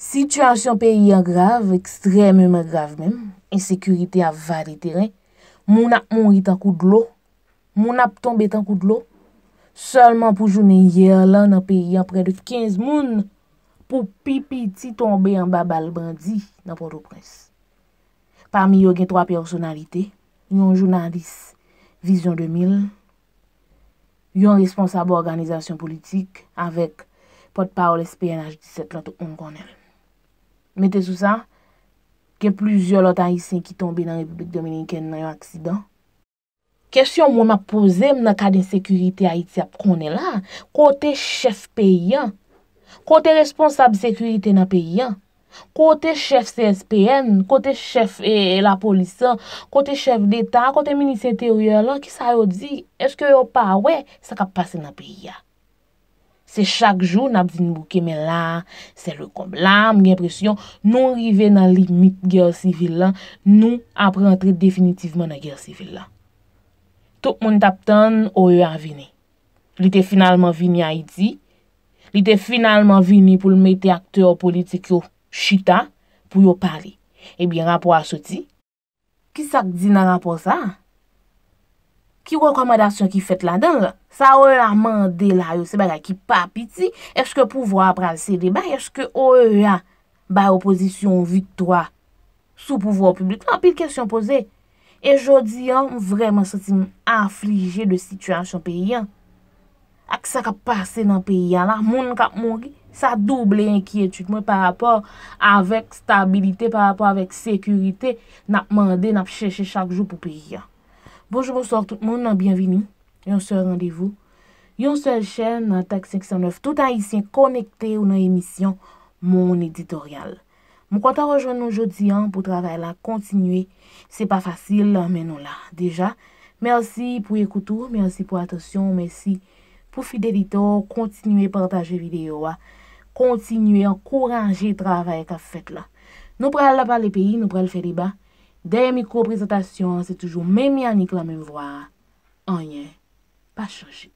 Sityasyon peyi agrave, ekstrememe agrave men, insekurite avade teren, moun ap moun itan kou dlo, moun ap tombe itan kou dlo, solman pou jounen yer lan ap peyi apre de 15 moun pou pipiti tombe an babal bandi nan poto prens. Parmi yo gen 3 personalite, yon jounan dis Vision 2000, yon responsabo organizasyon politik avèk pot pa ou l'espé yon ajdise plato koun konen. Mette sou sa, ke plizyo lotan hisen ki tombe nan Republik Dominiken nan yo aksidan. Kesyon moun apose m nan kadin sekurite a iti ap konen la, kote chef peyyan, kote responsab sekurite nan peyyan, kote chef CSPN, kote chef e, e, la polisan, kote chef d'Etat, kote minis interior lan, ki sa yo di, eske yo pa we, sa ka pase nan peyyan. Se chak joun ap zin bouke men la, se lè kom la, mwen gen presyon nou rive nan limit gèl sivil la, nou ap rentre definitivman nan gèl sivil la. Top moun tap tan ou yo avine. Li te finalman vini a iti, li te finalman vini pou l'me te akte ou politik yo chita pou yo pari. E bi rapo asoti, ki sak di nan rapo sa? ki wakomadasyon ki fet la den, sa ou e la mande la yo se baga ki papiti, eske pouvo ap pral se debay, eske ou e la bag oposisyon vitwa sou pouvo ou publik. Nan, pil kesyon pose, e jodi an, m vreman soti m aflije de situasyon pe yon. Ak sa kap pase nan pe yon la, moun kap moun ki, sa doble enkyetik mwen pa rapor avèk stabilite, pa rapor avèk sekurite, nan ap mande, nan ap chèche chak jou pou pe yon. Bojou, bojou, tout moun nan bienvini, yon se randevou, yon se chen nan Tak 509, tout an isen konekte ou nan emisyon Mon Editorial. Mou konta rejo nan jodi an pou travay la, kontinuy, se pa fasil, menon la, deja. Mersi pou ekoutou, mersi pou atosyon, mersi pou fidelito, kontinuy partaje videyo a, kontinuy an kouranje travay ka ffet la. Nou pral la pa le peyi, nou pral fe li ba. des micro-présentations, c'est toujours même Yannick la même voix, rien pas changé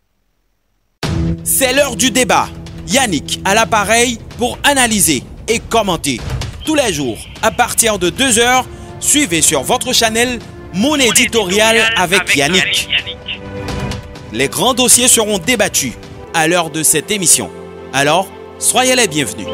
C'est l'heure du débat. Yannick à l'appareil pour analyser et commenter. Tous les jours, à partir de 2h, suivez sur votre chaîne Mon éditorial avec Yannick. Les grands dossiers seront débattus à l'heure de cette émission. Alors, soyez les bienvenus.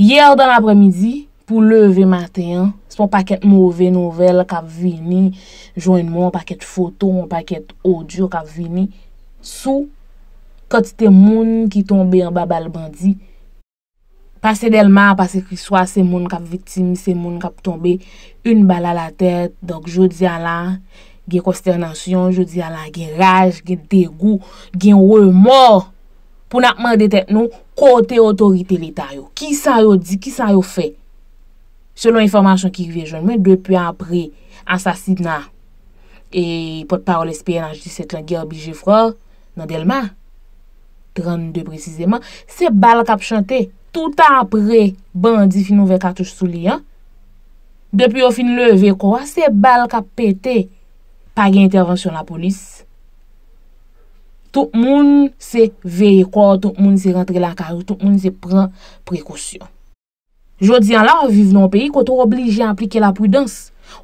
Yer dan apremidi, pou leve maten, s'pon paket mouve nouvel kap vini, joun moun paket foto, moun paket audio kap vini, sou, katite moun ki tombe an babal bandi, pase delman, pase kriswa, se moun kap viktim, se moun kap tombe un bala la tet, dok jodi alan, gen kosternasyon, jodi alan gen raj, gen degou, gen remor, Poun akman detek nou kote otorite lita yo. Ki sa yo di, ki sa yo fe. Selon informasyon ki rivye jounmen, depi apre ansasid na e pot parol espien ajdi set la ger bi jifre, nan belman, 32 prezizeman, se bal kap chante, tout apre bandi fin nou vek atouj sou li an, depi ou fin leve kwa, se bal kap pete pa gen intervensyon la polis. Tout moun se veye kwa, tout moun se rentre la karyo, tout moun se pren prekosyon. Jodi an la, ou vive nan peyi, koto ou oblige aplike la prudens,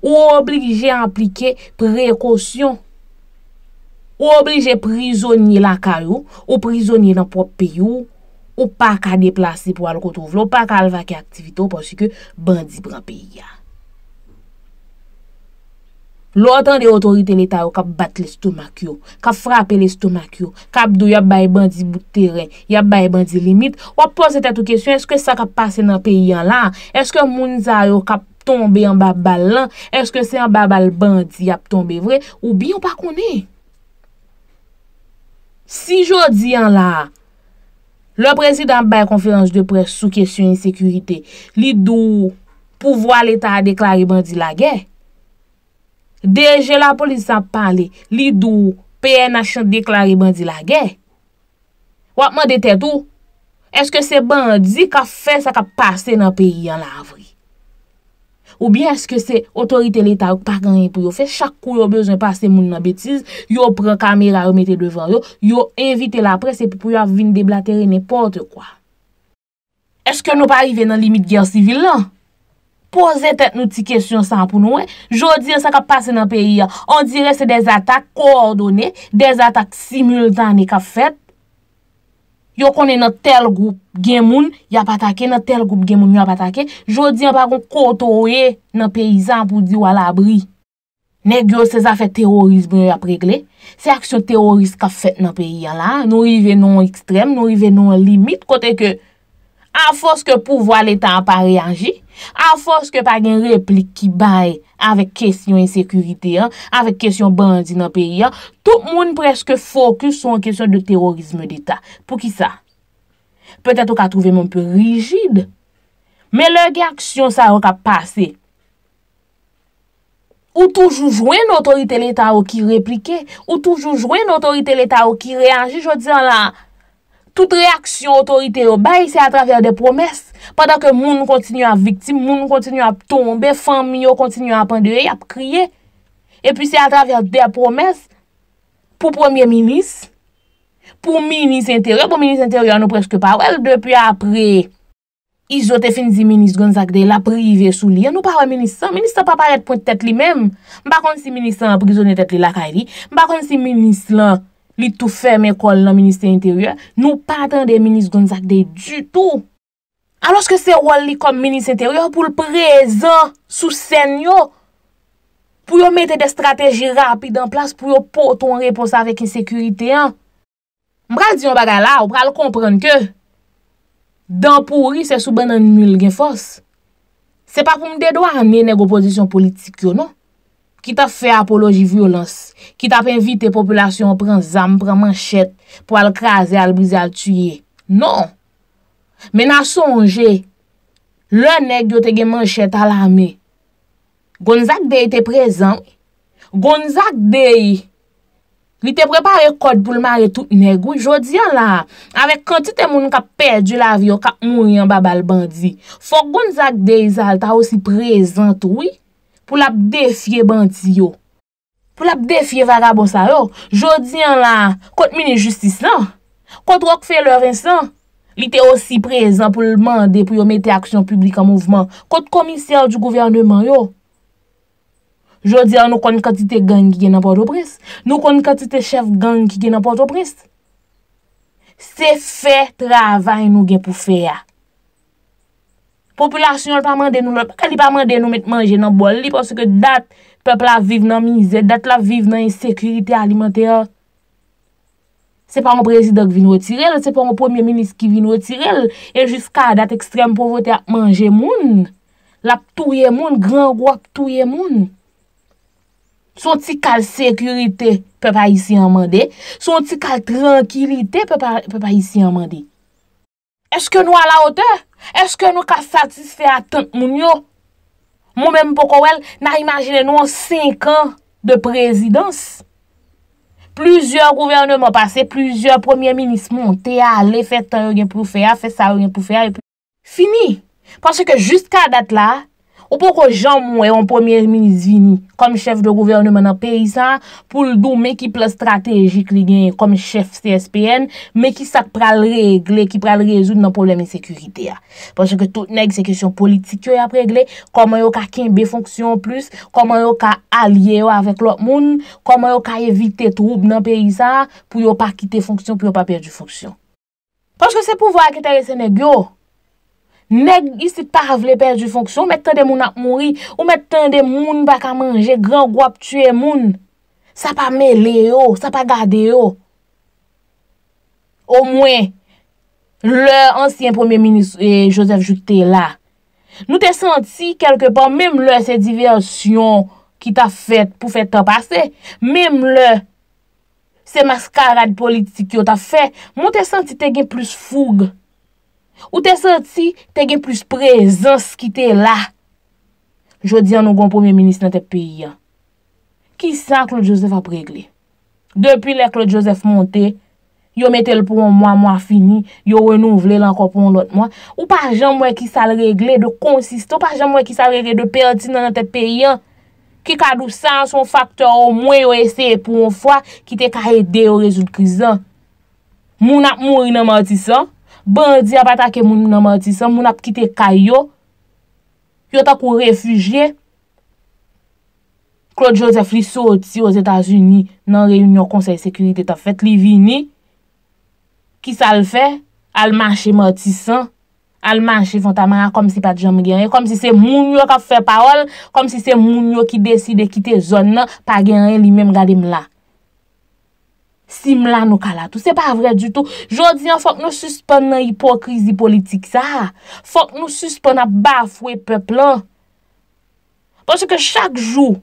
ou oblige aplike prekosyon. Ou oblige prizonye la karyo, ou prizonye nan pop peyi, ou pa ka deplase pou al koto vlo, ou pa ka alvake aktivito porsi ke bandi pren peyi ya. Lo otan de otorite l'Etat yo kap bat l'estomak yo, kap frape l'estomak yo, kap do ya bay bandi bout teren, ya bay bandi limit, wap pos ete tou kesyon, eske sa kap pase nan peyi an la, eske mounza yo kap tombe yon babal lan, eske se yon babal bandi yap tombe vre, ou bi yon pa kone. Si jodi an la, le prezident bay konferans de pres sou kesyon insekurite, li do pouvoi l'Etat deklari bandi la gey, Deje la polisi sa pale, li do PNH deklari bandi la gen? Wapman dete tou? Eske se bandi ka fè sa ka pase nan peyi an la avri? Ou bien eske se otorite leta wak pa gan yon pou yon fè? Chakou yon bezon pase moun nan betiz, yon pren kamera remete devan yon, yon invite la presse pou yon vin deblateri nipote kwa? Eske nou pa arrive nan limit gen sivil lan? Poze tet nou ti kesyon san pou nou e, jodi an sa ka pase nan peyi a, an dire se dez atak ko ordone, dez atak simul dani ka fet, yo konen nan tel group gen moun, ya patake, nan tel group gen moun ya patake, jodi an pa kon koto e nan peyi zan pou di wala abri. Ne gyo se zafet teorizm yon apregle, se aksyon teorizm ka fet nan peyi a la, nou ive non ekstrem, nou ive non limit, kote ke, an fos ke pou vo al Eta an pa reanji, an fos ke pa gen replik ki baye avek kesyon insekurite an, avek kesyon bandi nan peyi an, tout moun preske fokus sou an kesyon de terorisme d'Eta. Pou ki sa? Petè tou ka trouve moun pè rigide, mè lèk aksyon sa ou ka pase. Ou toujou jouen otorite l'Eta ou ki replike, ou toujou jouen otorite l'Eta ou ki reanji, jò diyan la, tout reaksyon otorite yo bay, se atraver de promes, padak ke moun kontinyon a viktim, moun kontinyon a tombe, fami yo kontinyon a pande, e ap kriye. E pi se atraver de promes, pou premier minis, pou minis interyo, pou minis interyo anou preske pa wèl, depi apre, i jote finzi minis goun zakde, la prive sou li, anou pa wè minis san, minis sa pa paret pou tete li mèm, mba konti si minis san, pou gizone tete li la kari, mba konti si minis lank, li tou fè mè kol nan Ministè intèryè, nou patan de Ministè gounzak dey du tout. Anlòs ke se wò li kom Ministè intèryè pou l'prezen, soussen yo, pou yo mète de strateji rapide an plas pou yo poton repons avèk insekurite an. Mpral diyon baga la, mpral kompran ke, dan pou ri se soubè nan nil gen fòs. Se pa pou mde do an mè neg oposisyon politik yo non. ki ta fe apoloji vyolans, ki ta pe invite popolasyon pren zam, pren manchet, pou al kraze, al brize, al tuye. Non! Men a sonje, le neg yo te gen manchet al ame. Gonzak Dey te prezant, Gonzak Dey, li te prepare kod pou l mare tout neg, ou jodi an la, avek konti te moun ka perdi la vi, ou ka moun yon babal bandi. Fok Gonzak Dey zal ta osi prezant, oui, pou lap defye banti yo. Pou lap defye vaga bosa yo, jodi an la, kont mini-justis lan, kont wak fe lor vinsan, li te osi prezen pou lman de pou yo mete aksyon publik an mouvman, kont komisyon di gouvernement yo. Jodi an nou kon katite gang ki gen apotopris, nou kon katite chef gang ki gen apotopris, se fe travay nou gen pou fe ya. Populasyon l pa mande nou met manje nan bol li pwoske dat pepl la viv nan mizet, dat la viv nan yon sekurite alimenter. Se pa mwen prezidak vin wotirel, se pa mwen pwomye minis ki vin wotirel e jiska dat ekstrem povote ak manje moun. La ptouye moun, gran wap ptouye moun. Son ti kal sekurite pe pa yisi an mande, son ti kal krankilite pe pa yisi an mande. Eske nou a la ote? Eske nou ka satisfe a tan moun yo? Moun menm pou kou el, nan imagine nou an 5 an de prezidans. Plouzyor gouvernement pase, plouzyor premier ministre monte a, le fè tan yon gen pou fè a, fè sa yon gen pou fè a. Fini. Pense ke jist ka dat la, Ou pou ko jan moun e yon premier ministre vini, kom chef de gouvernement nan pe isan, pou l'dou men ki ple strategik li gen, kom chef CSPN, men ki sak pral regle, ki pral rezout nan probleme sekurite ya. Ponche ke tout neg se kesyon politik yo ya pregle, koman yo ka kinbe fonksyon plus, koman yo ka alye yo avek lot moun, koman yo ka evite troub nan pe isan, pou yo pa kite fonksyon, pou yo pa perdi fonksyon. Ponche ke se pou vwa akitare Senegyo, Neg, isi pa avle perdi fonksyon, ou mette tan de moun ap mouri, ou mette tan de moun baka manje, gran gwa ptue moun. Sa pa mele yo, sa pa gade yo. Ou mwen, le ansyen premier ministre eh, Joseph Joutela, nou te santi kelke pan, mèm le se diversyon ki ta fèt pou fèt ta pase, mèm le se maskara di politik yo ta fèt, moun te santi te gen plus fougre. Ou te soti, te gen plus prezans ki te la. Jodi an nou gwen pou mwen minis nan te peyyan. Ki san Claude Joseph ap regle? Depi le Claude Joseph monte, yo metel pou an mwa mwa fini, yo renouvle lanko pou an lot mwa, ou pa jan mwen ki sal regle de konsisto, pa jan mwen ki sal regle de perdi nan te peyyan? Ki ka dousan son faktor ou mwen yo ese pou an fwa, ki te ka ede yo rezout krizan? Moun ap moun ina mati san? Bandi apatake moun nan mortisan, moun ap kite kayo, yo ta kou refugye, Claude Joseph li soti yo Zeta Zuni nan reyounyon konsey sekurite ta fet, li vini, ki sal fe, al manche mortisan, al manche fontamara kom si pat jam genye, kom si se moun yo ka fe parol, kom si se moun yo ki deside kite zon nan, pa genye li mem gade mla. Simla nou kalatou. Se pa vre du tout. Jodiyan fok nou suspon nan hipokrizi politik sa. Fok nou suspon nan bafwe peplon. Pwosè ke chak jou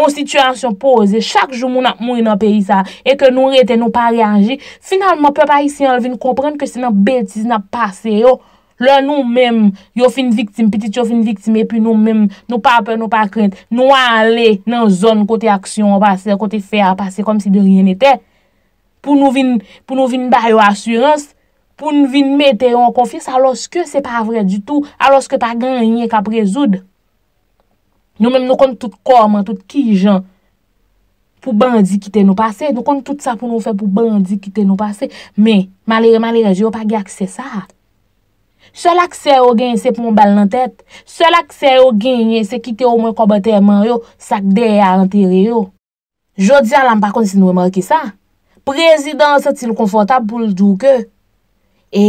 ou situasyon pose, chak jou moun ap moun nan peyi sa e ke nou rete, nou pa reanji. Finalman pepa yisi yon alvin komprenn ke se nan betis nan pase yo. Le nou mem, yo fin viktim, pitit yo fin viktim e pi nou mem, nou pape, nou pa krent, nou a ale nan zon kote aksyon, kote fea, kote a pase kom si de rien ete. pou nou vin ba yo asyranse, pou nou vin mette yo an konfis, aloske se pa vre di tou, aloske pa ganyen ka prezoud. Nou men nou kon tout korman, tout kijan, pou bandi kite nou pase, nou kon tout sa pou nou fe pou bandi kite nou pase, men, malere malere, je yo pa ge akse sa. Se la kse yo genye se pou mou bal nan tet, se la kse yo genye se kite yo mwen kobote man yo, sak deye alan teri yo. Jodi alan pa kon si nou emarke sa. Prezident se ti l konfortab pou l djouke e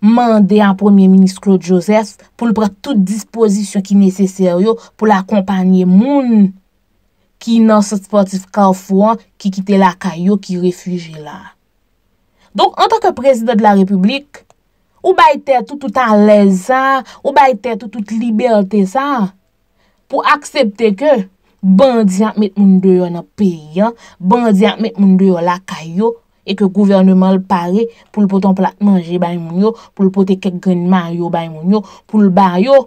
mande an Premier Ministre Claude Joseph pou l pre tout disposition ki neseseryo pou l akompanye moun ki nan se sportif kalfouan ki kite la kayo ki reflije la. Donk, an tak prezident de la Republik ou bayte tout tout an leza ou bayte tout tout liberté sa pou aksepte ke ban diyan met moun deyo nan peyi an, ban diyan met moun deyo lakay yo, e ke gouvernement l pare, pou l poton pou l akmanje bay moun yo, pou l pote kek grenman yo bay moun yo, pou l bay yo,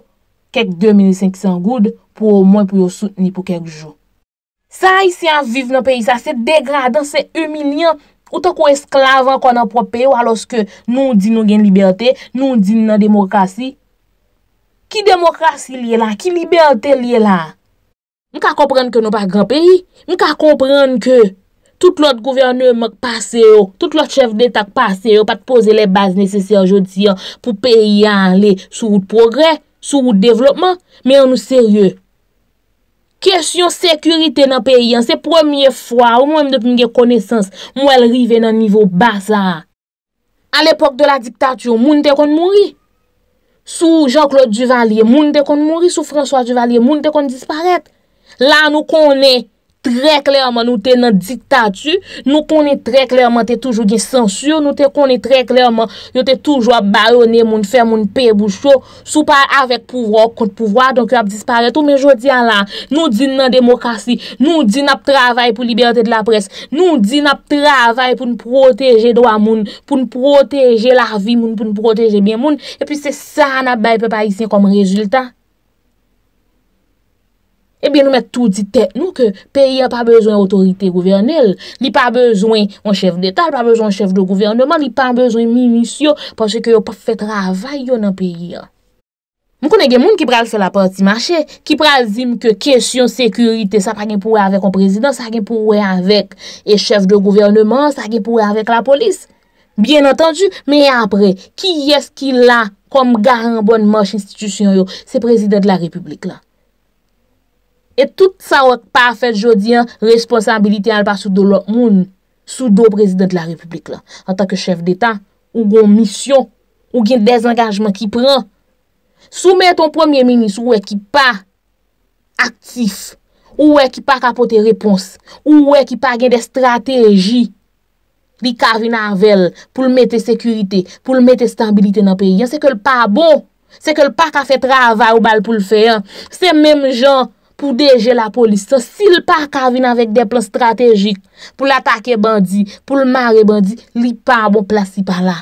kek 2500 goud, pou mwen pou yo soutni pou kek jo. Sa a yisi an vive nan peyi sa, se degradan, se emilyan, outan kou esklavan kou nan propye yo, aloske nou di nou gen liberte, nou di nou nan demokrasi, ki demokrasi liye la, ki liberte liye la, Mika komprenn ke nou pa gran peyi, mika komprenn ke tout lot gouverneur mak pase yo, tout lot chev detak pase yo pat pose le baz nesesye anjoti an pou peyi an le sou wout progre, sou wout devlopman, men an nou serye. Kesyon sekurite nan peyi an, se pwemye fwa, ou mwen de pwenge konesans, mwen el rive nan nivou basa. A l'epok de la diktatiyon, moun te kon mouri. Sou Jean-Claude Duvalier, moun te kon mouri, sou François Duvalier, moun te kon disparet. La nou konè trè klèrman nou te nan diktatu, nou konè trè klèrman te toujou gen sensu, nou te konè trè klèrman yo te toujou ap barone moun, fe moun pe boucho, sou pa avèk pouvò, kont pouvò, donk yo ap dispare to. Me jò diyan la, nou di nan demokrasi, nou di nan ap travay pou liberte de la pres, nou di nan ap travay pou n'proteje doa moun, pou n'proteje la vi moun, pou n'proteje bi moun. E pi se sa nan bay pe pa isen kom rezultat. E bin nou met tou di tek nou ke peyi an pa bezwen otorite gouvernel, li pa bezwen an chef detal, pa bezwen an chef de gouvernement, li pa bezwen minisyon panche ke yo pa fè travay yo nan peyi an. Moun konen gen moun ki pral se la parti mache, ki pral zim ke kesyon sekurite sa pa gen pouwe avèk an prezident, sa gen pouwe avèk e chef de gouvernement, sa gen pouwe avèk la polis. Bien entendi, men apre, ki es ki la kom garan bon mòche institisyon yo se prezident de la republik la? Et tout sa wak pa fet jodi an, responsabilite an l pa sou do lout moun, sou do prezident la republik la, an tak ke chef d'Etat, ou gon mission, ou gen dezengajman ki pran, sou men ton premier-ministre, ou wè ki pa aktif, ou wè ki pa kapote repons, ou wè ki pa gen de strategi, li kavi nan vel, pou l mette sekurite, pou l mette stabilite nan peyi, an se ke l pa bon, se ke l pa ka fet rava ou bal pou l feyen, se menm jan, pou deje la polis. Se sil pa kavine avèk de plan strategik, pou l'atake bandi, pou l'mare bandi, li pa bo plasi pa la.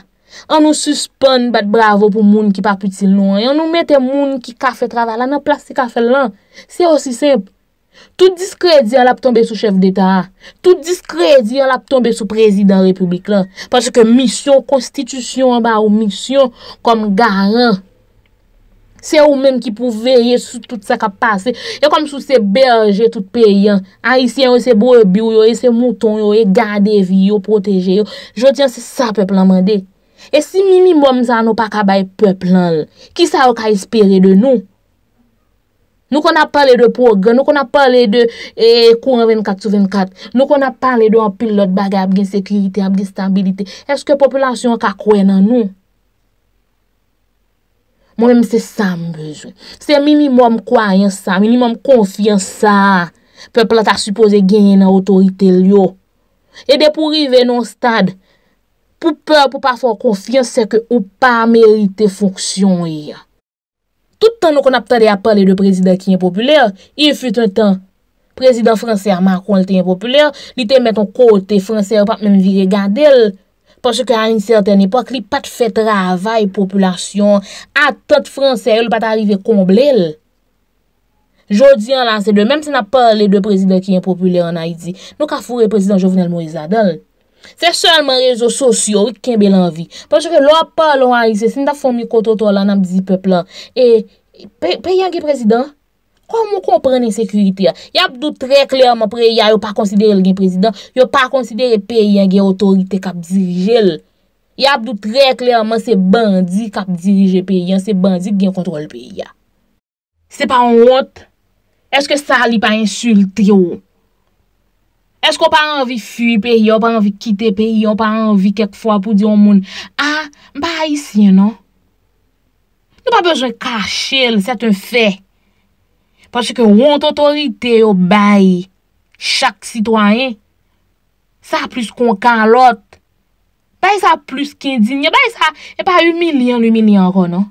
An nou suspon bat bravo pou moun ki pa puti lon, an nou mette moun ki kafe travala, nan plasi kafe lan. Se osi semp. Tout diskredi an la pou tombe sou chef d'Etat. Tout diskredi an la pou tombe sou prezident republik lan. Pati ke misyon konstitusyon an ba ou misyon kom garan. Se ou menm ki pou veye sou tout se ka pase. E kom sou se belge tout peyen. Aisyen ou se bo ebi ou yo, e se mouton yo, e gade vi yo, proteje yo. Jotien se sa peplen mande. E si minimum zan nou pa kabay peplen l, ki sa ou ka espere de nou? Nou kon a pale de progen, nou kon a pale de kouan e, 24-24. Nou kon a pale de an pil lot baga, ab gen sekirite, ab gen stabilite. Eske populasyon ka kwen nan nou? Mwenèm se sa mbejwen. Se minimum kwayen sa, minimum konfyan sa, peplata supose genye nan otorite liyo. E de pou rive nan stad, pou pa, pou pa son konfyan se ke ou pa merite fonksyon yi. Tout an nou kon ap tade ap pale de prezident ki yon populer, yon fut un tan prezident franser man kon lte yon populer, li te met ton kote franser pa mwen vi regade lè. Ponche ke an yon sèrten epok li pat fè travay populasyon, a tòt fransè, li pat arrive komblèl. Jodi an lan sè dè, mèm se nan pa lè dè prezident ki yon populè an Haidzi, nou ka fure prezident Jovenel Moïse Adel. Fè sèlman rezo sosyo, wik kèm bel anvi. Ponche ke lò pa lò an Haidzi, se nan ta fòm yon kontotòl an amdizi peplè. E, pe yon ki prezident? Kwa moun kompren en sekurite ya? Ya ap dout tre klerman pre ya yo pa konsidere l gen prezident. Yo pa konsidere pe yon gen otorite kap dirijel. Ya ap dout tre klerman se bandi kap dirijel pe yon. Se bandi gen kontrol pe yon. Se pa on wot, eske sa li pa insult yo? Eske yo pa anvi fuy pe yon? Pa anvi kite pe yon? Pa anvi kek fwa pou diyon moun? A, mpa a isye non? Nyo pa bejwen kache l, set un fek. Pasè ke yon t'autorite yo bayi chak sitwayen, sa plis kon kan lot, bayi sa plis kin dinye, bayi sa, e pa yon milyon, yon milyon kon, no?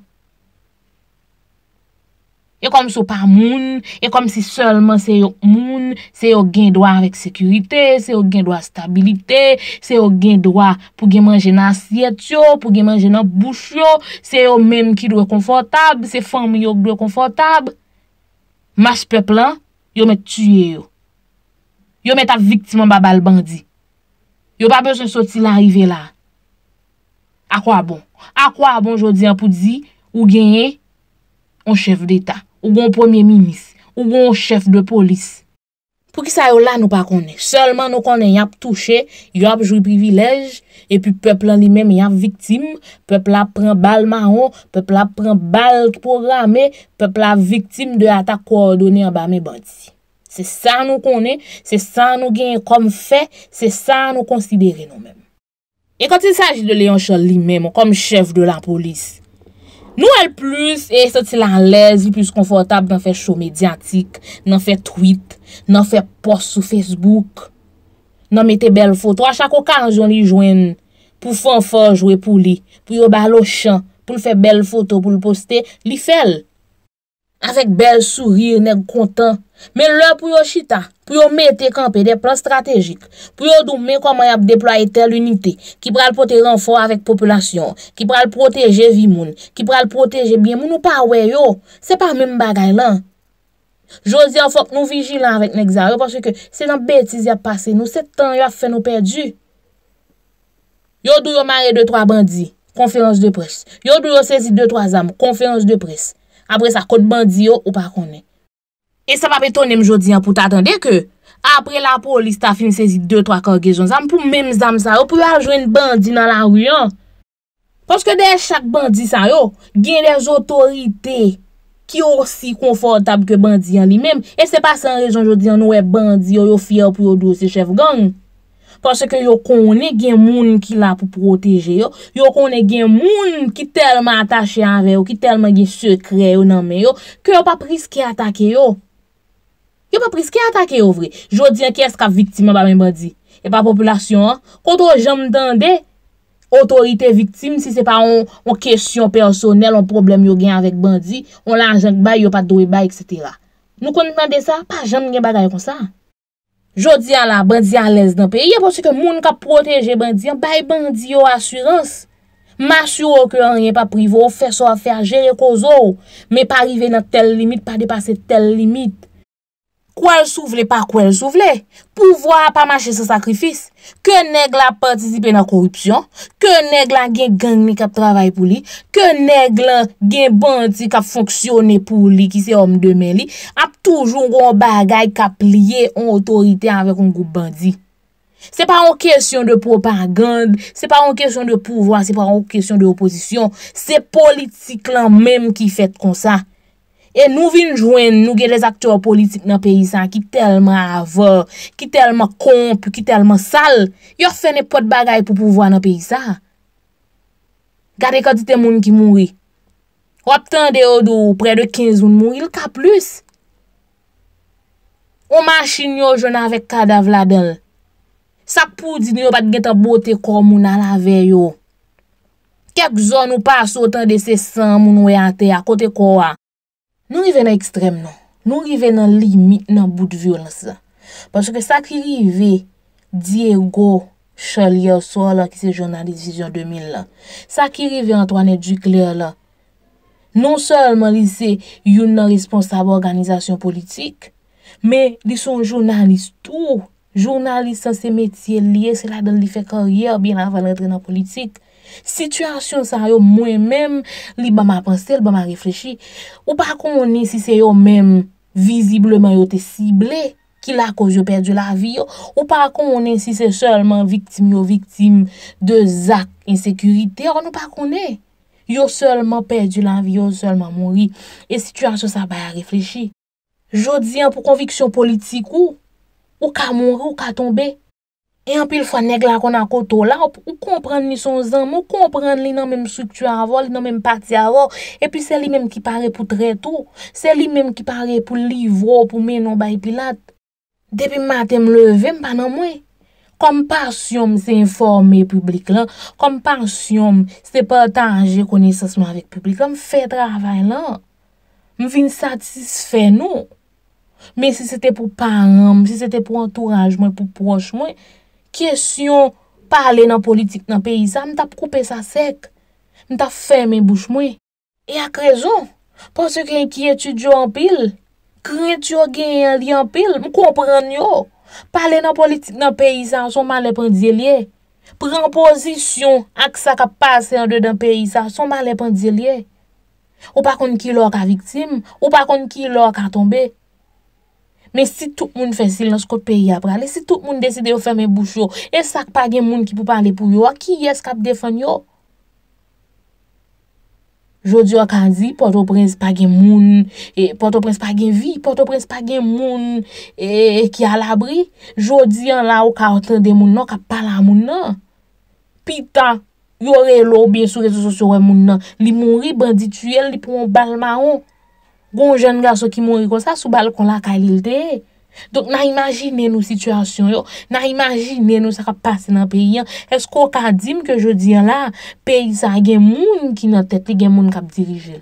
E kom sou pa moun, e kom si solman se yon moun, se yon gen doa vek sekurite, se yon gen doa stabilite, se yon gen doa pou gen manje nan asyet yo, pou gen manje nan bouch yo, se yon menm ki dwe konfortab, se fom yon dwe konfortab, Mas pe plan, yo met tuye yo. Yo met aviktman babal bandi. Yo babal se soti l'arive la. A kwa bon? A kwa bon jodi an pou di, ou genye, ou chef de eta, ou bon premier minis, ou bon chef de polis. Pou ki sa yo la nou pa kone? Seleman nou kone yap touche, yo ap jwi privilej, E pi pepl an li mem yon viktim, pepl apren bal maron, pepl apren bal programe, pepl apre viktim de atak ko ordone yon ba me banti. Se sa nou konen, se sa nou gen yon kom fe, se sa nou konsidere nou men. E konti saji de leyon chan li mem, konm chev de la polis. Nou el plus, e soti lan lezi, plus konfortab nan fe show medyatik, nan fe tweet, nan fe post sou Facebook. nan mette bel foto a chakokan zyon li jwen pou fon fon jwe pou li, pou yo ba lo chan pou l fe bel foto pou l poste li fel. Afek bel sourir neg kontan, men lò pou yo chita, pou yo mette kampe de plan strategik, pou yo doun men koman yap deploye tel unité ki pral pote renfor avèk populasyon, ki pral proteje vimoun, ki pral proteje bie moun ou pa wè yo, se pa mèm bagay lan. Jo zi an fok nou vigilan avèk nek zan, yo porsè ke se nan bètiz ya pase nou, se tan yo a fè nou perdi. Yo dour yo mare 2-3 bandi, konferans de pres, yo dour yo sezi 2-3 zan, konferans de pres, apre sa kote bandi yo ou pa konen. E se pa petonem jo zi an pou ta atende ke, apre la polis ta fin sezi 2-3 korgezon zan pou mem zan zan yo, pou yo a jwen bandi nan la wiyan. Porsè ke de chak bandi zan yo, gen de jotorite. Ki osi konfortab ke bandi an li mem. E se pa san rejon jodi an nou e bandi yo yo fiyan pou yo dosye chef gang. Pase ke yo konen gen moun ki la pou proteje yo. Yo konen gen moun ki telman atache anve yo. Ki telman gen sekre yo nan men yo. Ke yo pa priske atake yo. Yo pa priske atake yo vre. Jodi an kes ka viktima ba men bandi. E pa populasyon an. Koto jen mtande. Otorite viktim si se pa on kesyon personel, on problem yo gen avèk bandi, on la anjenk bay, yo pa doye bay, etc. Nou kon mwande sa, pa jen mwen gen bagay kon sa. Jodi an la, bandi an lez dan pe, ye pou se ke moun ka proteje bandi an, bay bandi yo asurans. Ma suro ke an yon pa privo, fe so afer, jere ko zo, me pa rive nan tel limit, pa depase tel limit. Kwa l souvle pa kwa l souvle. Pouvo a pa manche se sakrifis. Ke neg la patisipe nan korupsyon. Ke neg la gen gang mi kap travay pou li. Ke neg la gen bandi kap fonksyonen pou li ki se om demen li. A toujoun goun bagay kap liye an otorite avèk an goun bandi. Se pa an kesyon de propagand. Se pa an kesyon de pouvo. Se pa an kesyon de oposisyon. Se politik lan menm ki fet konsa. E nou vin jwen nou gen les aktor politik nan peyi sa ki telman avor, ki telman komp, ki telman sal. Yo fene pot bagay pou pouvoan nan peyi sa. Gade kwa di temoun ki moui. Wap tan de yon dou pre de 15 moun moun, il ka plus. Oman chinyo jona vek kada vladel. Sa poudi nyo pat gen ta bote kou moun ala veyo. Kek zon ou pas wotan de se san moun ou yante akote kouwa. Nou rive nan ekstrem nan, nou rive nan limit nan bout vyolans la. Paswè sa ki rive Diego Chalier-Sol non la ki se jounalist Vision 2000 la, sa ki rive Antoine Ducler la, non selman li se yon nan responsable organizasyon politik, me li son jounalist ou, jounalist san se metye liye, se la dan li fe karyer, bina avan retre nan politik. Sityasyon sa yo mwen menm li ba ma panse, li ba ma reflechi Ou pa kon mwen insise yo menm viziblemen yo te sible Ki la koj yo perdi la vi yo Ou pa kon mwen insise solman viktim yo, viktim de zak, insekurite Ou nou pa kon ne Yo solman perdi la vi, yo solman mounri E sityasyon sa ba ya reflechi Jodi an pou konviksyon politik ou Ou ka mounri, ou ka tombe E anpil fwa neg la kon an koto la, ou kompren li son zanm, ou kompren li nan menm struktu avon, li nan menm pati avon, e pi se li menm ki pare pou treto, se li menm ki pare pou livro, pou menm nan bay pilat. Depi maten mleve, mpanan mwen, kompasyon mse informe publik lan, kompasyon mse potanje kone sasman avik publik lan, mfe travay lan, mvin satisfe nou. Men si se te pou param, si se te pou entouraj mwen, pou proch mwen, Kyesyon pale nan politik nan peyisa, mta pou pe sa sek, mta fe men bouch mwen. E ak rezon, pwosye gen ki etu diyo anpil, kri etu gen yon li anpil, m konpren yo. Pale nan politik nan peyisa, sonman lep an diye liye. Pren posisyon ak sa ka pase an de dan peyisa, sonman lep an diye liye. Ou pa kon ki lor ka viktim, ou pa kon ki lor ka tombe. Ne si tout moun fesil nan skot peyi apra, ne si tout moun deside yo ferme boucho, e sak pa gen moun ki pou pande pou yo, a ki yes kap defon yo? Jodi yo kan di, poto prens pa gen moun, poto prens pa gen vi, poto prens pa gen moun ki alabri, jodi yo non, la ou ka otende moun nan, ka pala moun nan. Pita, yo re lo biye sou reso sosyo moun nan, li moun ri bandituyel, li pou moun balman moun. Gon jen gaso ki mori kon sa, sou bal kon la kalil te. Donk nan imagine nou situasyon yo, nan imagine nou sa ka pase nan peyi an. Esko akadim ke jodi an la, peyi sa gen moun ki nan tete gen moun kap dirije.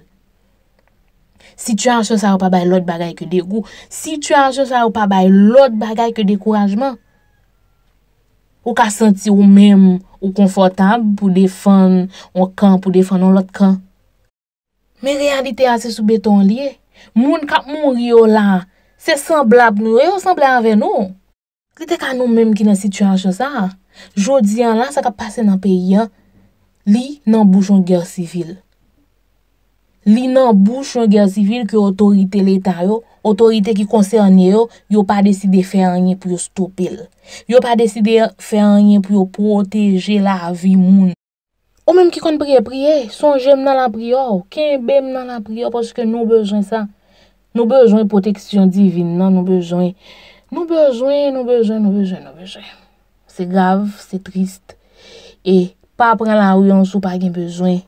Sityasyon sa ou pa bay lout bagay ke dekou. Sityasyon sa ou pa bay lout bagay ke dekourajman. Ou ka senti ou mem ou konfortab pou defon ou kan pou defon ou lot kan. Men realite a se soubeton li e. Moun kap moun riyo la, se semblap nou, e yo semblap ave nou. Kite ka nou menm ki nan situasyon sa. Jodi an lan, sa ka pase nan peyi an, li nan bouchon ger sivil. Li nan bouchon ger sivil ki otorite leta yo, otorite ki konsernye yo, yo pa deside fè anye pou yo stopil. Yo pa deside fè anye pou yo proteje la vi moun. Ou menm ki kon priye priye, son jem nan la priyo, ken bem nan la priyo, paske nou bejwen sa. Nou bejwen poteksyon divin nan, nou bejwen. Nou bejwen, nou bejwen, nou bejwen, nou bejwen. Se grav, se trist. E, pa pren la ruy ansou pa gen bejwen.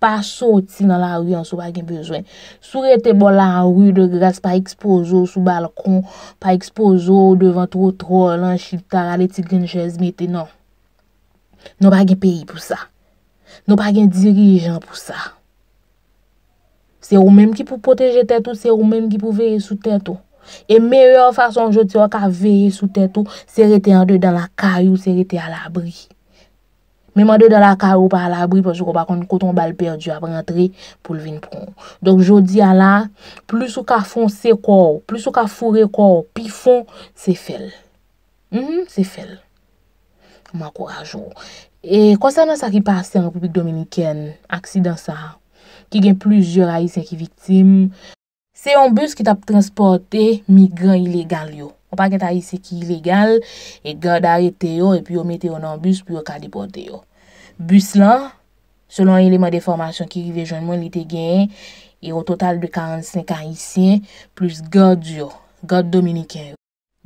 Pa soti nan la ruy ansou pa gen bejwen. Sou rete bol la ruy de gras pa ekspozo sou balkon, pa ekspozo devan tro tro lan chiltar, ale tit gen jesmite nan. Nou pa gen peyi pou sa. Nou pa gen dirijan pou sa. Se ou menm ki pou poteje tètou, se ou menm ki pou veye sou tètou. E mèye ou fason jodi ou ka veye sou tètou, se rete an dey dan la kary ou se rete al abri. Mèm an dey dan la kary ou pa al abri, pòsou ko pa konti koton bal perdi ou ap rentri pou lvin proun. Dok jodi ala, plus ou ka fon se kò, plus ou ka fure kò, pi fon, se fel. Se fel. Mwen kouraj ou. E konsernan sa ki pase an Republik Dominiken, aksidansa, ki gen plus jor a isen ki viktim, se yon bus ki tap transporte migran ilegal yo. O pa gen ta isen ki ilegal, e god a ete yo, e pi yo mete yo nan bus, pi yo ka depote yo. Bus lan, selon eleman de formasyon ki rive jounmoun li te gen, e yo total de 45 a isen, plus god yo, god Dominiken yo.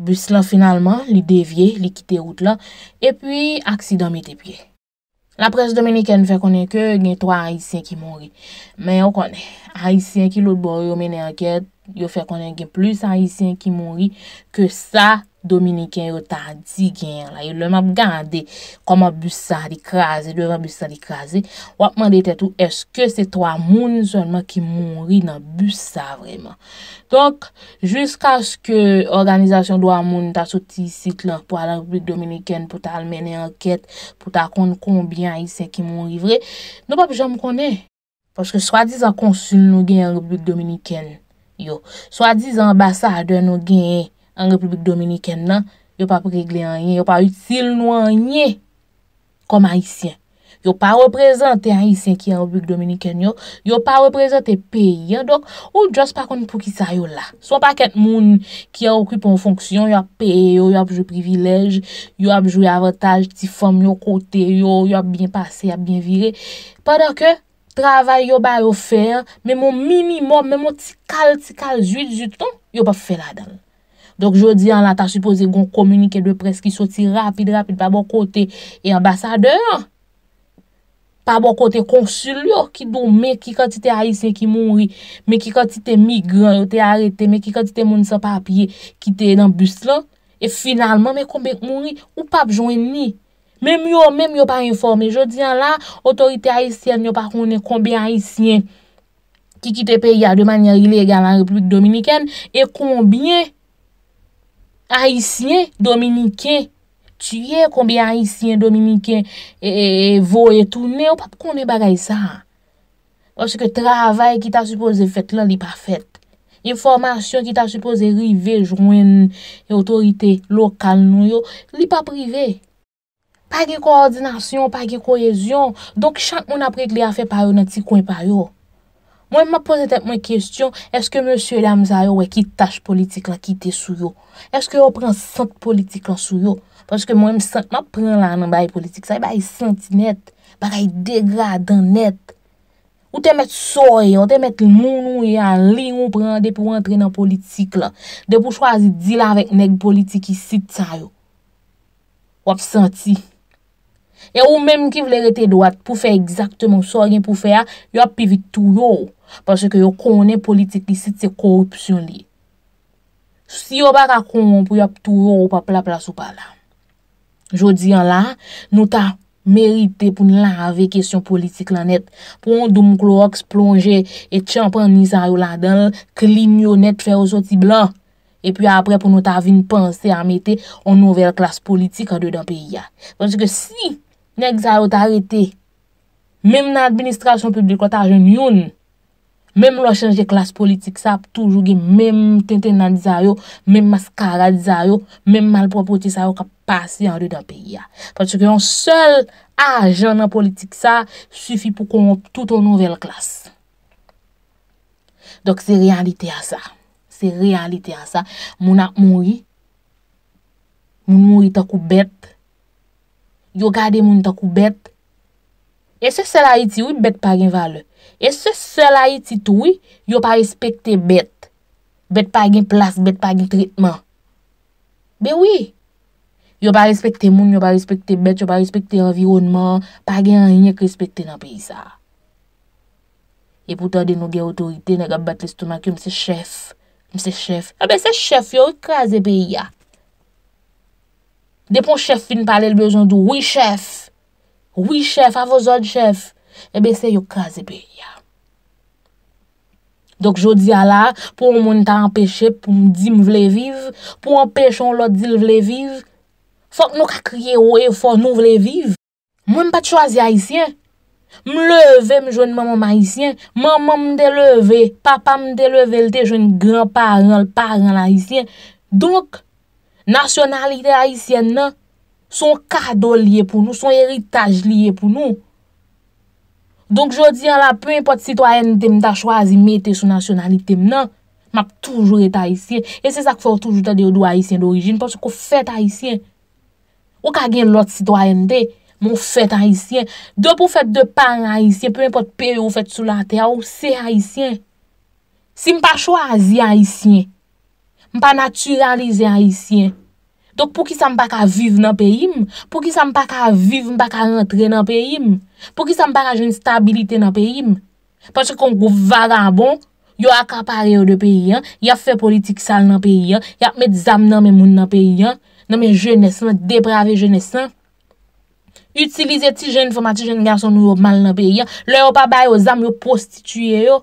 bus la finalman, li devye, li kite route la, epi aksidam ete pye. La presse dominiken fe konen ke gen 3 haisyen ki mori. Men yo konen, haisyen ki lout bo yo mene anket, yo fe konen gen plus haisyen ki mori ke sa Dominiken yo tan di gen la. Yo le map gande koman busan di kraze, dwevan busan di kraze, wapman dey tete ou eske se to amoun sonman ki moun ri nan busan vreman. Tonk, jisk aske organizasyon do amoun ta soti sit la pou ala Republik Dominiken pou ta almenen anket, pou ta kon konbyan isen ki moun rivre, nou papi jom konen. Poske swa diz an konsul nou gen Republik Dominiken yo. Swa diz ambasade nou gen e an Republik Dominiken nan, yo pa pregle an yen, yo pa util nou an yen, kom haisyen. Yo pa reprezenten haisyen ki an Republik Dominiken yo, yo pa reprezenten peyen, dok ou just pa kon pou ki sa yo la. Swa pa ket moun ki a okipon fonksyon, yo peyen yo, yo apjou privilej, yo apjou avataj, ti fom yo kote, yo apjou bin pase, yo apjou bin vire. Padak yo, travay yo ba yo fer, mèmou mimi mò, mèmou ti kal, ti kal zuit zuton, yo pa fe la dan. Donk jodi an la ta supose goun komunike de pres ki soti rapide rapide pa bon kote e ambasadeur, pa bon kote konsilyor ki dou me ki konti te haisyen ki mounri, me ki konti te migran, yo te arete, me ki konti te mounisan papye ki te nan bus lan, e finalman me konbe mounri ou pap jouni ni. Mem yo, mem yo pa informe. Jodi an la, otorite haisyen yo pa konbe haisyen ki ki te pe ya de manye ilè gala Republik Dominikèn, e konbe... Aisyen, Dominiken, tuye kombi aisyen, Dominiken, e vo e toune, ou pa pou kon e bagay sa? Ou seke travay ki ta supose fet lan li pa fet. E formasyon ki ta supose rive jounen e otorite lokal nou yo, li pa prive. Pa ge koordinasyon, pa ge koyezyon, dok chan moun apre ki li a fe par yo nan ti kon par yo. Mwen mwen pose tep mwen kestyon, eske monsye lamza yo wè ki tache politik la ki te sou yo? Eske yo pren sante politik la sou yo? Pwè eske mwen mwen sante, mwen pren la nan bay politik sa, e bay sante net, bay degrada net. Ou te met soye, ou te met mounou ya li yon prende pou wè entre nan politik la. De pou chwazi di la vek neg politik isi tsa yo. Wèp sante yon. E ou menm ki vle rete doat pou fe exaktman sou gen pou fe a, yo ap pivit tou yo. Paske yo konen politik li sit se korupsyon li. Si yo pa kakon pou yo ap tou yo ou pa plapla sou pa la. Jodi an la, nou ta merite pou nou la ave kesyon politik lan net. Pou an doum klo roks plonge et chanpan nisa yo la dan klin yo net fe ou soti blan. E pi apre pou nou ta vin pense a mette an nouvel klas politik an de dan pi ya. Paske si Nèk zayot a rete, mèm nan administrasyon publik wata ajen yon, mèm lò chenje klas politik sa, pou toujou gen mèm tenten nan zayot, mèm maskara zayot, mèm malpropoti zayot ka pase yon de dan peyi ya. Pati se yon sol ajen nan politik sa, sufi pou kon touton nouvel klas. Dok se rianlite a sa. Se rianlite a sa. Moun a mouni, moun mouni takou bete, Yo gade moun takou bet. E se se la iti ou, bet pa gen vale. E se se la iti toui, yo pa respekte bet. Bet pa gen plas, bet pa gen tritman. Be wè. Yo pa respekte moun, yo pa respekte bet, yo pa respekte revyonman, pa gen anjen ki respekte nan pe yisa. E pou ta den nou gen otorite, ne ge bet listouman ki mse chef. Mse chef. A be se chef yo, kaze pe yia. Depon chefe fin pale l bezon dou. Oui, chefe. Oui, chefe. A vos od chefe. Ebe eh se yo kaze pe ya. Dok jodi ala, pou moun ta empeshe, pou m di m vle vive, pou empeshe on lot di l vle vive, fok nou ka kriye ou e fok nou vle vive. Mwen pa tchoazi haisyen. M leve, m joun maman haisyen. Maman m deleve. Papa m deleve. M deleve lte joun gran paran, paran haisyen. Dok, Nasyonalite haisyen nan, son kado liye pou nou, son eritaj liye pou nou. Donk jodi an la, pou impot sitwa endem da chwazi mette sou nasyonalite nan, mak toujou et haisyen. E se sak fò toujou ta de ou dou haisyen d'orijin, pòsè kou fèt haisyen. Ou ka gen lot sitwa endem, moun fèt haisyen. De pou fèt de pan haisyen, pou impot peri ou fèt sou la te, ou se haisyen. Si mpa chwazi haisyen, Mpa naturalize a isyen. Dok pou ki sa mpa ka vive nan peyim. Pou ki sa mpa ka vive, mpa ka rentre nan peyim. Pou ki sa mpa ka jen stabilite nan peyim. Pati konkou vagan bon, yo akapare yo de peyim, yo fe politik sal nan peyim, yo ap met zam nan men moun nan peyim, nan men jen esen, deprave jen esen. Utilize ti jen foma, ti jen gason yo mal nan peyim, le yo pa bay yo zam yo prostituye yo.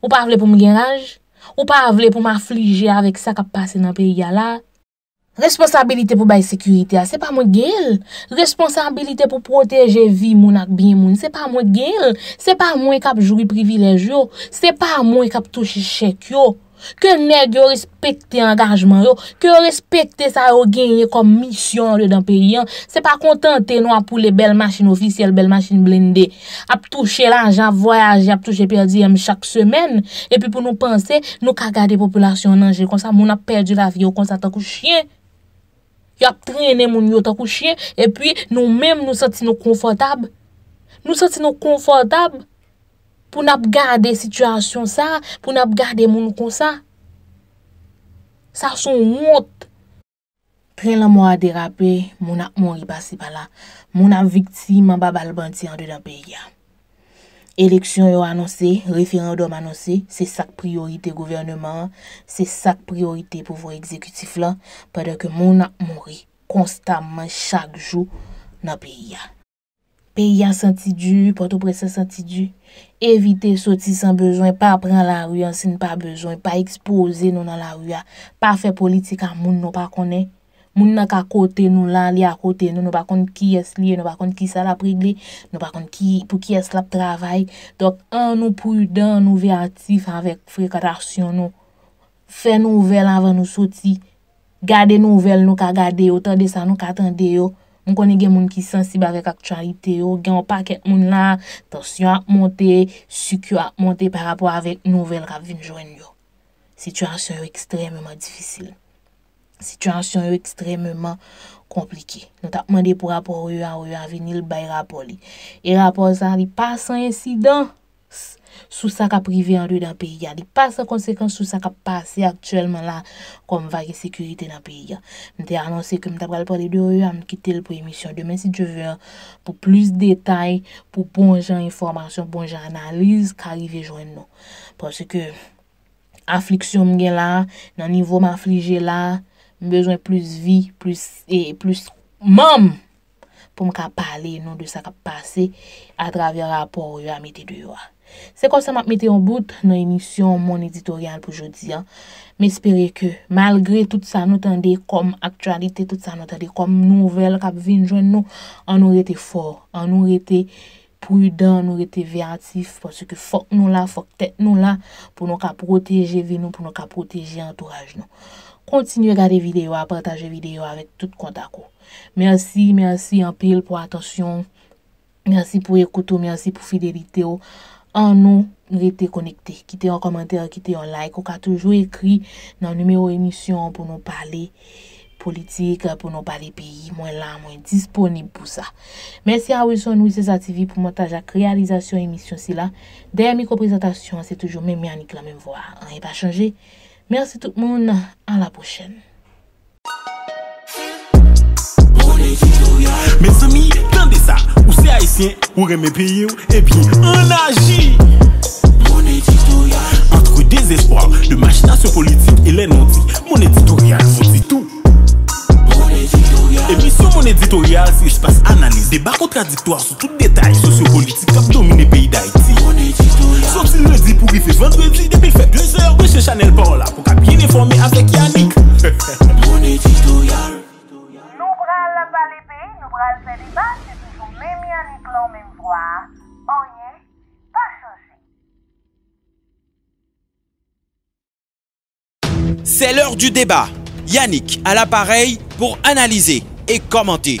Ou pa vle pou mgen ajj. Ou pa vle pou ma flije avèk sa kap pase nan pe yala. Responsabilite pou bay sekurite a, se pa mwen gel. Responsabilite pou proteje vi moun ak bin moun, se pa mwen gel. Se pa mwen kap juri privilejo, se pa mwen kap touche chek yo. Ke neg yo respekte engajman yo, ke respekte sa yo genye kom misyon yo dan periyan Se pa kontente nou apou le bel machin ofisyel, bel machin blinde Aptouche la anjan, voyaje, aptouche perdi yon chak semen E pi pou nou panse, nou ka gade populasyon anjan, kon sa moun ap perdi la viyo, kon sa takou chien Yo ap prene moun yo takou chien, e pi nou mem nou soti nou konfortab Nou soti nou konfortab Poun ap gade situasyon sa, poun ap gade moun kon sa. Sa son mwot. Pren la mwa derape, moun ap mwori basi pala. Moun ap vikti mwa babal banti an de nan peyi ya. Eleksyon yo anonsi, referandom anonsi, se sak priorite gouvernement, se sak priorite pouvon ekzekutif la, padan ke moun ap mwori konstanman chak jou nan peyi ya. pe y a senti dju, poto prese senti dju, evite soti san bejwen, pa pren la ruyansin pa bejwen, pa ekspoze nou nan la ruyan, pa fe politika moun nou pa konen, moun nan ka kote nou lan li akote, nou nou pa konen ki es liye, nou pa konen ki salap rigle, nou pa konen ki pou ki es lap travay, dok an nou pou y dan nou ve atif anvek frekatasyon nou, fe nouvel anve nou soti, gade nouvel nou ka gade yo, anvek frekatasyon nou ka gade yo, Nou konen gen moun ki sensib avèk aktualite yo, gen ou paket moun la, tosyon ap monte, sukyon ap monte pè rapò avèk nouvel rap vin jwen yo. Sityon yo ekstremèman difisil. Sityon yo ekstremèman komplike. Nou tap mwende pou rapò yo avèk vin il bay rapò li. E rapò sa li pas an insidan. Sou sa ka prive an do da peyi ya. Di pa sa konsekans sou sa ka pase aktuelman la konm va ki sekurite na peyi ya. Mwen te anonsi ke mwen tabral pwede do yo an kite l pou emisyon. Demen si djove pou plus detay, pou bon jan informasyon, bon jan analize, ka rive jwen nou. Pwese ke afliksyon mwen gen la, nan nivou mwen aflige la, mwen bezwen plus vi, plus mam pou mwen ka pale nou de sa ka pase a travye rapor yo an meti do yo a. Se kon sa map mete yon bout nan emisyon mon editorial pou jodi an, me espere ke malgre tout sa nou tende kom aktualite, tout sa nou tende kom nouvel kap vinjon nou, an nou rete for, an nou rete prudan, an nou rete veyatif, pwosye ke fok nou la, fok tet nou la, pou nou ka proteje vin nou, pou nou ka proteje antouraj nou. Kontinu e gade videyo, a partaje videyo avet tout kontak ou. Mersi, mersi an pil pou atensyon, mersi pou ekoutou, mersi pou fidelite ou, an nou rete konekte kite yon komentary, kite yon like ou ka toujou ekri nan numero emisyon pou nou pale politik pou nou pale peyi mwen lan, mwen disponib pou sa mersi awe sou nou Seza TV pou montajak realizasyon emisyon si la deyè mikro prezentasyon se toujou mè mè anik la mè vwa an yon e pa chanje mersi tout moun, an la pochèn kontradiktor sur tout sociopolitique qui politik dominé domine pays d'Haïti Sopsil le pour pou rife vendredi depuis fait de heures, monsieur Chanel pa la Pou ka bien Yannick Mon editorial Nou pays la pale peyi, nou pral fè toujours même Yannick mèm Yannick voix. On y est pas changé C'est l'heure du débat Yannick à l'appareil pour analyser et commenter